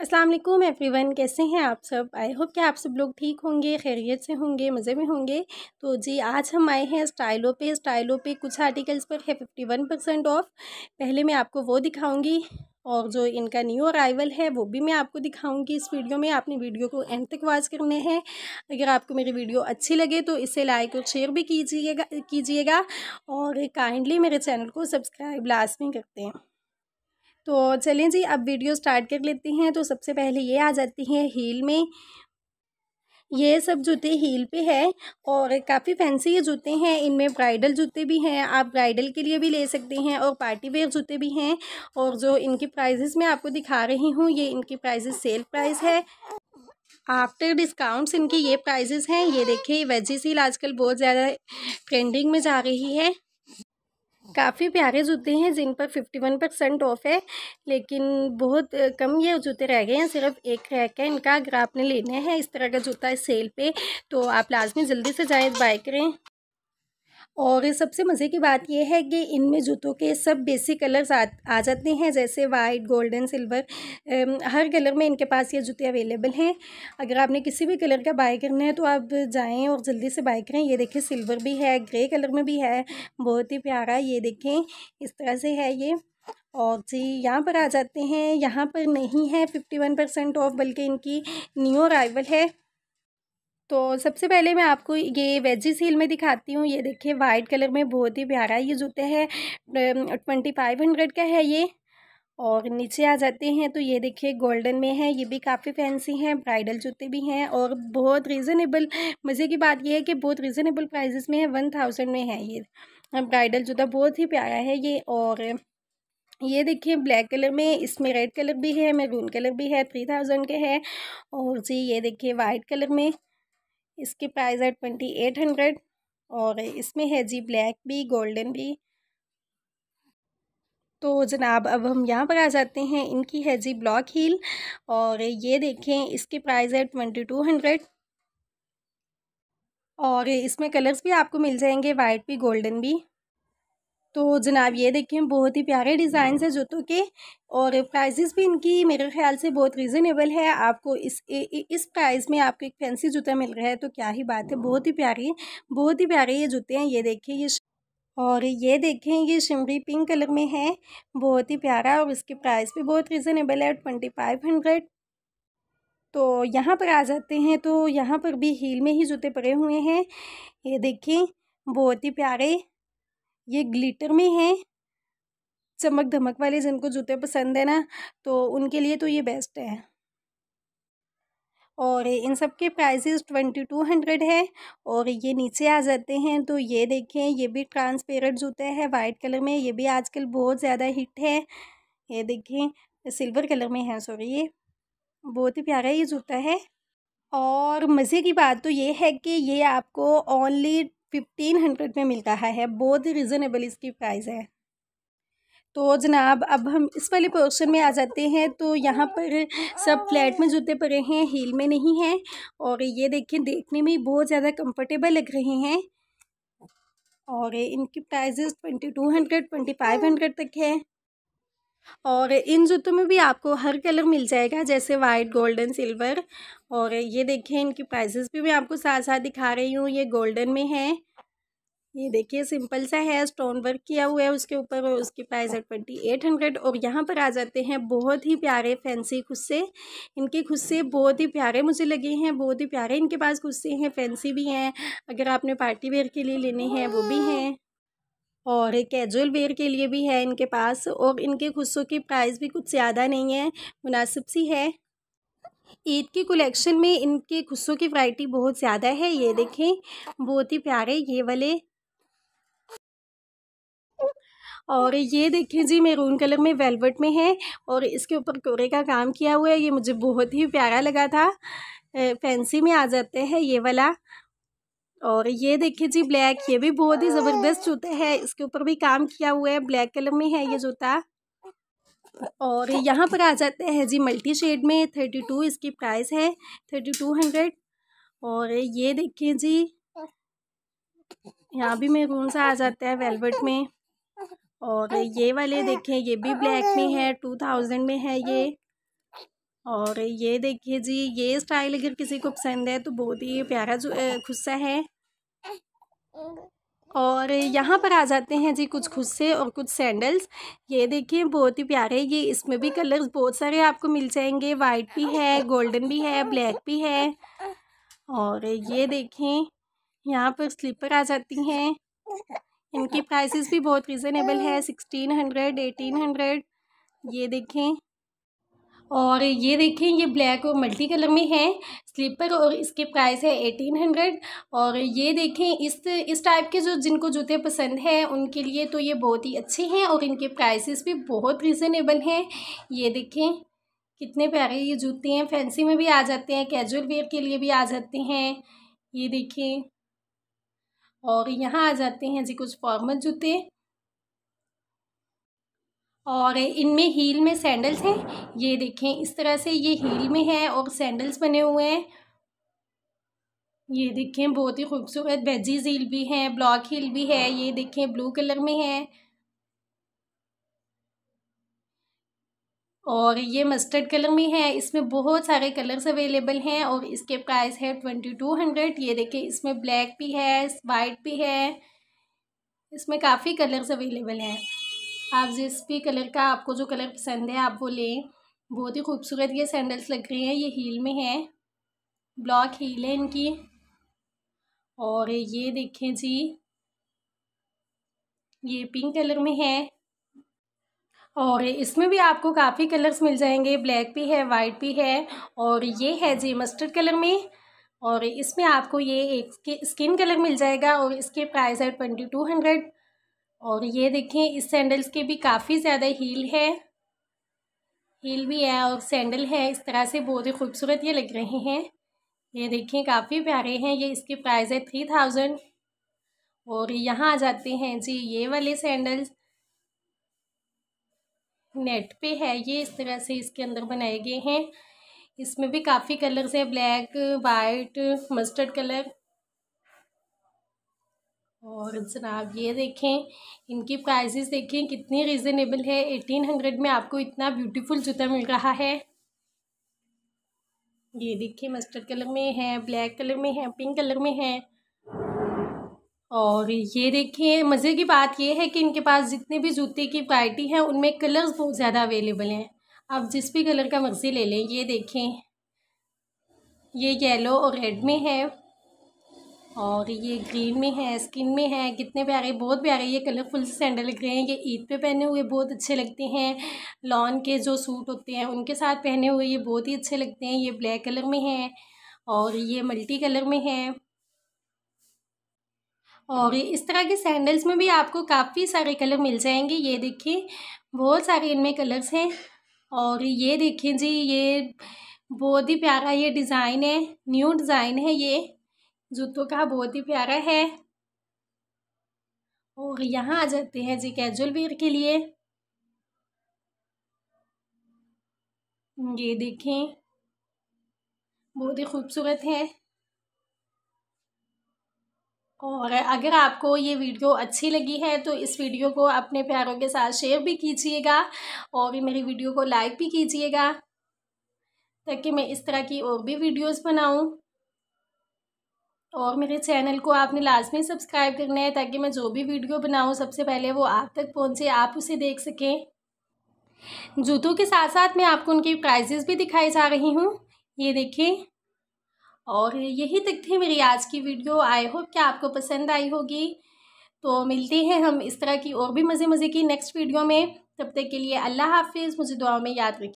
असलम वालेकुम एवरीवन कैसे हैं आप सब आई होप कि आप सब लोग ठीक होंगे खैरियत से होंगे मज़े में होंगे तो जी आज हम आए हैं स्टाइलों पे स्टाइलों पे कुछ आर्टिकल्स पर है फिफ्टी वन परसेंट ऑफ पहले मैं आपको वो दिखाऊंगी और जो इनका न्यू अराइवल है वो भी मैं आपको दिखाऊंगी इस वीडियो में आपने वीडियो को एंड तक वॉच करने हैं अगर आपको मेरी वीडियो अच्छी लगे तो इसे लाइक और शेयर भी कीजिएगा कीजिएगा और काइंडली मेरे चैनल को सब्सक्राइब लास्ट में करते हैं तो चलें जी अब वीडियो स्टार्ट कर लेते हैं तो सबसे पहले ये आ जाती है हील में ये सब जूते हील पे है और काफ़ी फैंसी ये जूते हैं इनमें ब्राइडल जूते भी हैं आप ब्राइडल के लिए भी ले सकते हैं और पार्टी वेयर जूते भी हैं और जो इनकी प्राइजेस मैं आपको दिखा रही हूँ ये इनकी प्राइजेस सेल प्राइस है आफ्टर डिस्काउंट्स इनकी ये प्राइजेस हैं ये देखिए वेजी सील आजकल बहुत ज़्यादा ट्रेंडिंग में जा रही है काफ़ी प्यारे जूते हैं जिन पर फिफ्टी वन परसेंट ऑफ है लेकिन बहुत कम ये जूते रह गए हैं सिर्फ एक रह है इनका अगर आपने लेना है इस तरह का जूता है सेल पे तो आप लाजमी जल्दी से जाए बाय करें और सबसे मज़े की बात यह है कि इनमें जूतों के सब बेसिक कलर्स आ, आ जाते हैं जैसे वाइट गोल्डन सिल्वर हर कलर में इनके पास ये जूते अवेलेबल हैं अगर आपने किसी भी कलर का बाय करना है तो आप जाएं और जल्दी से बाय करें ये देखें सिल्वर भी है ग्रे कलर में भी है बहुत ही प्यारा ये देखें इस तरह से है ये और जी यहाँ पर आ जाते हैं यहाँ पर नहीं है फिफ्टी वन परसेंट ऑफ बल्कि इनकी न्यू अराइवल है तो सबसे पहले मैं आपको ये वेजी सील में दिखाती हूँ ये देखिए वाइट कलर में बहुत ही प्यारा ये जूते हैं ट्वेंटी फाइव हंड्रेड का है ये और नीचे आ जाते हैं तो ये देखिए गोल्डन में है ये भी काफ़ी फैंसी हैं ब्राइडल जूते भी हैं और बहुत रीज़नेबल मज़े की बात ये है कि बहुत रीज़नेबल प्राइजेस में है वन थाउजेंड में है ये ब्राइडल जूता बहुत ही प्यारा है ये और ये देखिए ब्लैक कलर में इसमें रेड कलर भी है मैरून कलर भी है थ्री थाउजेंड के है और जी ये देखिए वाइट कलर में इसकी प्राइस है ट्वेंटी एट हंड्रेड और इसमें है जी ब्लैक भी गोल्डन भी तो जनाब अब हम यहाँ पर आ जाते हैं इनकी है जी ब्लॉक हील और ये देखें इसकी प्राइस है ट्वेंटी टू हंड्रेड और इसमें कलर्स भी आपको मिल जाएंगे वाइट भी गोल्डन भी तो जनाब ये देखें बहुत ही प्यारे डिज़ाइन है जूतों के और प्राइजेस भी इनकी मेरे ख्याल से बहुत रीज़नेबल है आपको इस ए, इस प्राइस में आपको एक फैंसी जूता मिल रहा है तो क्या ही बात है बहुत ही प्यारी बहुत ही प्यारे ये जूते हैं ये देखिए ये और ये देखें ये शिमरी पिंक कलर में है बहुत ही प्यारा और इसके प्राइस भी बहुत रीज़नेबल है ट्वेंटी फाइव हंड्रेड तो यहाँ पर आ जाते हैं तो यहाँ पर भी हील में ही जूते पड़े हुए हैं ये देखें बहुत ही प्यारे ये ग्लिटर में है चमक धमक वाले जिनको जूते पसंद है ना तो उनके लिए तो ये बेस्ट है और इन सब के प्राइजेज़ ट्वेंटी टू हंड्रेड है और ये नीचे आ जाते हैं तो ये देखें ये भी ट्रांसपेरेंट जूते हैं वाइट कलर में ये भी आजकल बहुत ज़्यादा हिट है ये देखें सिल्वर कलर में है सॉरी ये बहुत ही प्यारा ये जूता है और मज़े की बात तो ये है कि ये आपको ओनली फिफ्टीन हंड्रेड में मिल रहा है बहुत ही रिजनेबल इसकी प्राइस है तो जनाब अब हम इस वाले पोर्शन में आ जाते हैं तो यहाँ पर सब फ्लैट में जूते पड़े हैं हील में नहीं हैं और ये देखें देखने में बहुत ज़्यादा कंफर्टेबल लग रहे हैं और इनकी prices twenty two hundred twenty five hundred तक है और इन जूतों में भी आपको हर कलर मिल जाएगा जैसे वाइट गोल्डन सिल्वर और ये देखिए इनकी प्राइसेस भी मैं आपको साथ साथ दिखा रही हूँ ये गोल्डन में है ये देखिए सिंपल सा है स्टोन वर्क किया हुआ है उसके ऊपर उसकी प्राइस है ट्वेंटी एट हंड्रेड और यहाँ पर आ जाते हैं बहुत ही प्यारे फैंसी खुस्से इनके खुस्से बहुत ही प्यारे मुझे लगे हैं बहुत ही प्यारे इनके पास खुस्से हैं फैंसी भी हैं अगर आपने पार्टी वेयर के लिए लेने हैं वो भी हैं और कैजुअल वेयर के लिए भी है इनके पास और इनके खुशों की प्राइस भी कुछ ज़्यादा नहीं है मुनासिब सी है ईद की कलेक्शन में इनके खुशों की वैरायटी बहुत ज़्यादा है ये देखें बहुत ही प्यारे ये वाले और ये देखें जी मेरून कलर में वेलवेट में है और इसके ऊपर कोरे का काम किया हुआ है ये मुझे बहुत ही प्यारा लगा था फैंसी में आ जाते हैं ये वाला और ये देखिए जी ब्लैक ये भी बहुत ही ज़बरदस्त जूता है इसके ऊपर भी काम किया हुआ है ब्लैक कलर में है ये जूता और यहाँ पर आ जाते हैं जी मल्टी शेड में थर्टी टू इसकी प्राइस है थर्टी टू हंड्रेड और ये देखिए जी यहाँ भी मेरून सा आ जाता है वेलवेट में और ये वाले देखें ये भी ब्लैक में है टू थाउजेंड में है ये और ये देखिए जी ये स्टाइल अगर किसी को पसंद है तो बहुत ही प्यारा जो गुस्सा है और यहाँ पर आ जाते हैं जी कुछ खुस्से और कुछ सैंडल्स ये देखिए बहुत ही प्यारे ये इसमें भी कलर्स बहुत सारे आपको मिल जाएंगे वाइट भी है गोल्डन भी है ब्लैक भी है और ये देखें यहाँ पर स्लीपर आ जाती हैं इनकी प्राइसेस भी बहुत रिजनेबल है सिक्सटीन हंड्रेड एटीन हंड्रेड ये देखें और ये देखें ये ब्लैक और मल्टी कलर में है स्लीपर और इसके प्राइस है एटीन हंड्रेड और ये देखें इस इस टाइप के जो जिनको जूते पसंद हैं उनके लिए तो ये बहुत ही अच्छे हैं और इनके प्राइसेस भी बहुत रिजनेबल हैं ये देखें कितने प्यारे ये जूते हैं फैंसी में भी आ जाते हैं कैजुअल वेयर के लिए भी आ जाते हैं ये देखें और यहाँ आ जाते हैं जी कुछ फॉर्मल जूते और इनमें हील में सैंडल्स हैं ये देखें इस तरह से ये हील में है और सैंडल्स बने हुए हैं ये देखें बहुत ही खूबसूरत वेजीज हील भी हैं ब्लॉक हील भी है ये देखें ब्लू कलर में है और ये मस्टर्ड कलर में है इसमें बहुत सारे कलर्स अवेलेबल हैं और इसके प्राइस है ट्वेंटी टू हंड्रेड ये देखें इसमें ब्लैक भी है वाइट भी है इसमें काफ़ी कलर्स अवेलेबल हैं आप जिस भी कलर का आपको जो कलर पसंद है आप वो लें बहुत ही खूबसूरत ये सैंडल्स लग रही हैं ये हील में है ब्लॉक हील है इनकी और ये देखें जी ये पिंक कलर में है और इसमें भी आपको काफ़ी कलर्स मिल जाएंगे ब्लैक भी है वाइट भी है और ये है जी मस्टर्ड कलर में और इसमें आपको ये एक स्किन कलर मिल जाएगा और इसके प्राइस है ट्वेंटी टू हंड्रेड और ये देखें इस सैंडल्स के भी काफ़ी ज़्यादा हील है हील भी है और सैंडल है इस तरह से बहुत ही खूबसूरत ये लग रहे हैं ये देखें काफ़ी प्यारे हैं ये इसके प्राइस है थ्री थाउजेंड और यहाँ आ जाते हैं जी ये वाले सैंडल्स नेट पे है ये इस तरह से इसके अंदर बनाए गए हैं इसमें भी काफ़ी कलर्स है ब्लैक वाइट मस्टर्ड कलर और जनाब ये देखें इनकी प्राइसेस देखें कितनी रिजनेबल है एटीन हंड्रेड में आपको इतना ब्यूटीफुल जूता मिल रहा है ये देखिए मस्टर्ड कलर में है ब्लैक कलर में है पिंक कलर में है और ये देखिए मज़े की बात ये है कि इनके पास जितने भी जूते की वाइटी है उनमें कलर्स बहुत ज़्यादा अवेलेबल हैं आप जिस भी कलर का मर्ज़ी ले लें ये देखें ये येलो और रेड में है और ये ग्रीन में है स्किन में है कितने प्यारे बहुत प्यारे ये कलरफुल सैंडल लग रहे हैं ये ईद पे पहने हुए बहुत अच्छे लगते हैं लॉन के जो सूट होते हैं उनके साथ पहने हुए ये बहुत ही अच्छे लगते हैं ये ब्लैक कलर में है और ये मल्टी कलर में है और इस तरह के सैंडल्स में भी आपको काफ़ी सारे कलर मिल जाएंगे ये देखिए बहुत सारे इनमें कलर्स हैं और ये देखिए जी ये बहुत ही प्यारा ये डिज़ाइन है न्यू डिज़ाइन है ये जूतों का बहुत ही प्यारा है और यहाँ आ जाते हैं जी कैजुअल वेयर के लिए ये देखें बहुत ही खूबसूरत है और अगर आपको ये वीडियो अच्छी लगी है तो इस वीडियो को अपने प्यारों के साथ शेयर भी कीजिएगा और मेरी वीडियो को लाइक भी कीजिएगा ताकि मैं इस तरह की और भी वीडियोस बनाऊं और मेरे चैनल को आपने लाजमी सब्सक्राइब करना है ताकि मैं जो भी वीडियो बनाऊँ सबसे पहले वो आप तक पहुँचे आप उसे देख सकें जूतों के साथ साथ मैं आपको उनकी प्राइजेस भी दिखाई जा रही हूँ ये देखिए और यही तक थी मेरी आज की वीडियो आई होप कि आपको पसंद आई होगी तो मिलते हैं हम इस तरह की और भी मज़े मज़े की नेक्स्ट वीडियो में तब तक के लिए अल्लाह हाफिज़ मुझे दुआ में याद रखें